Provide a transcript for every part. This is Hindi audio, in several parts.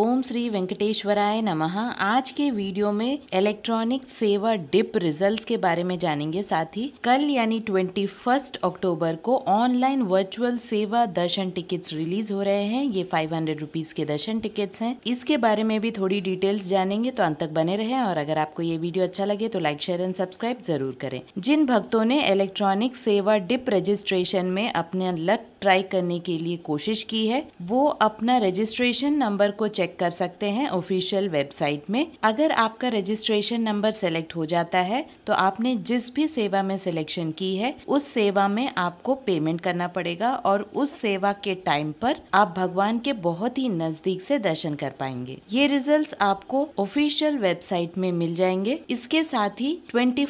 ओम श्री वेंकटेश्वराय नमः आज के वीडियो में इलेक्ट्रॉनिक सेवा डिप रिजल्ट्स के बारे में जानेंगे साथ ही कल यानी 21 अक्टूबर को ऑनलाइन वर्चुअल सेवा दर्शन टिकट्स रिलीज हो रहे हैं ये फाइव हंड्रेड रुपीज के दर्शन टिकट्स हैं इसके बारे में भी थोड़ी डिटेल्स जानेंगे तो अंत तक बने रहे और अगर आपको ये वीडियो अच्छा लगे तो लाइक शेयर एंड सब्सक्राइब जरूर करें जिन भक्तों ने इलेक्ट्रॉनिक सेवा डिप रजिस्ट्रेशन में अपने लक ट्राई करने के लिए कोशिश की है वो अपना रजिस्ट्रेशन नंबर को चेक कर सकते हैं ऑफिशियल वेबसाइट में अगर आपका रजिस्ट्रेशन नंबर सेलेक्ट हो जाता है तो आपने जिस भी सेवा में सिलेक्शन की है उस सेवा में आपको पेमेंट करना पड़ेगा और उस सेवा के टाइम पर आप भगवान के बहुत ही नजदीक से दर्शन कर पाएंगे ये रिजल्ट्स आपको ऑफिशियल वेबसाइट में मिल जाएंगे इसके साथ ही ट्वेंटी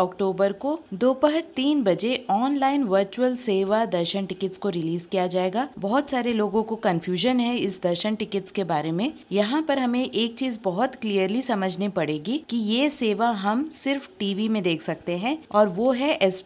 अक्टूबर को दोपहर तीन बजे ऑनलाइन वर्चुअल सेवा दर्शन टिकट को रिलीज किया जाएगा बहुत सारे लोगों को कंफ्यूजन है इस दर्शन टिकट्स के बारे में यहाँ पर हमें एक चीज बहुत क्लियरली समझनी पड़ेगी कि ये सेवा हम सिर्फ टीवी में देख सकते हैं और वो है एस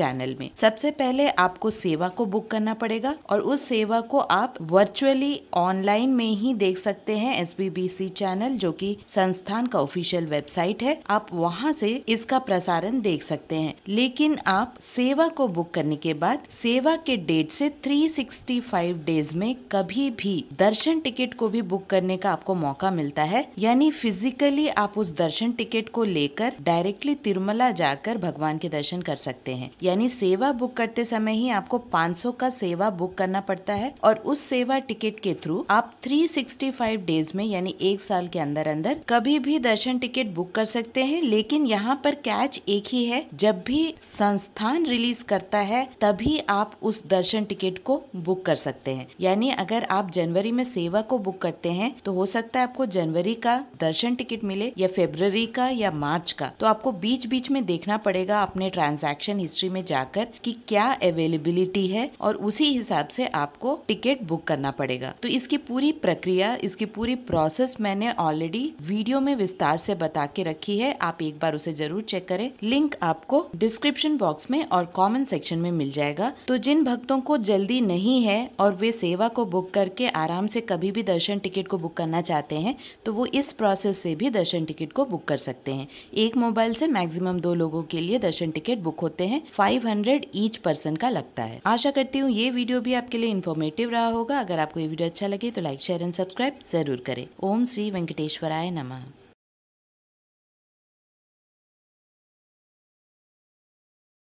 चैनल में सबसे पहले आपको सेवा को बुक करना पड़ेगा और उस सेवा को आप वर्चुअली ऑनलाइन में ही देख सकते हैं एस चैनल जो की संस्थान का ऑफिशियल वेबसाइट है आप वहाँ से इसका प्रसारण देख सकते हैं लेकिन आप सेवा को बुक करने के बाद सेवा के डेट डेट से 365 डेज में कभी भी दर्शन टिकट को भी बुक करने का आपको मौका मिलता है यानी फिजिकली आप उस दर्शन टिकट को लेकर डायरेक्टली तिरुमला जाकर भगवान के दर्शन कर सकते हैं यानी सेवा बुक करते समय ही आपको 500 का सेवा बुक करना पड़ता है और उस सेवा टिकट के थ्रू आप 365 डेज में यानी एक साल के अंदर अंदर कभी भी दर्शन टिकट बुक कर सकते हैं लेकिन यहाँ पर कैच एक ही है जब भी संस्थान रिलीज करता है तभी आप उस दर्शन दर्शन टिकट को बुक कर सकते हैं यानी अगर आप जनवरी में सेवा को बुक करते हैं तो हो सकता है आपको जनवरी का दर्शन टिकट मिले या फेब्रवरी का या मार्च का तो आपको बीच बीच में देखना पड़ेगा अपने ट्रांजैक्शन हिस्ट्री में जाकर कि क्या अवेलेबिलिटी है और उसी हिसाब से आपको टिकट बुक करना पड़ेगा तो इसकी पूरी प्रक्रिया इसकी पूरी प्रोसेस मैंने ऑलरेडी वीडियो में विस्तार से बता के रखी है आप एक बार उसे जरूर चेक करें लिंक आपको डिस्क्रिप्शन बॉक्स में और कमेंट सेक्शन में मिल जाएगा तो जिन भक्तों लोगों को जल्दी नहीं है और वे सेवा को बुक करके आराम से कभी भी दर्शन टिकट को बुक करना चाहते हैं तो वो इस प्रोसेस से भी दर्शन टिकट को बुक कर सकते हैं एक मोबाइल से मैक्सिमम दो लोगों के लिए दर्शन टिकट बुक होते हैं फाइव हंड्रेड ईच पर्सन का लगता है आशा करती हूँ ये वीडियो भी आपके लिए इन्फॉर्मेटिव रहा होगा अगर आपको ये वीडियो अच्छा लगे तो लाइक शेयर एंड सब्सक्राइब जरूर करें ओम श्री वेंकटेश्वराय नमः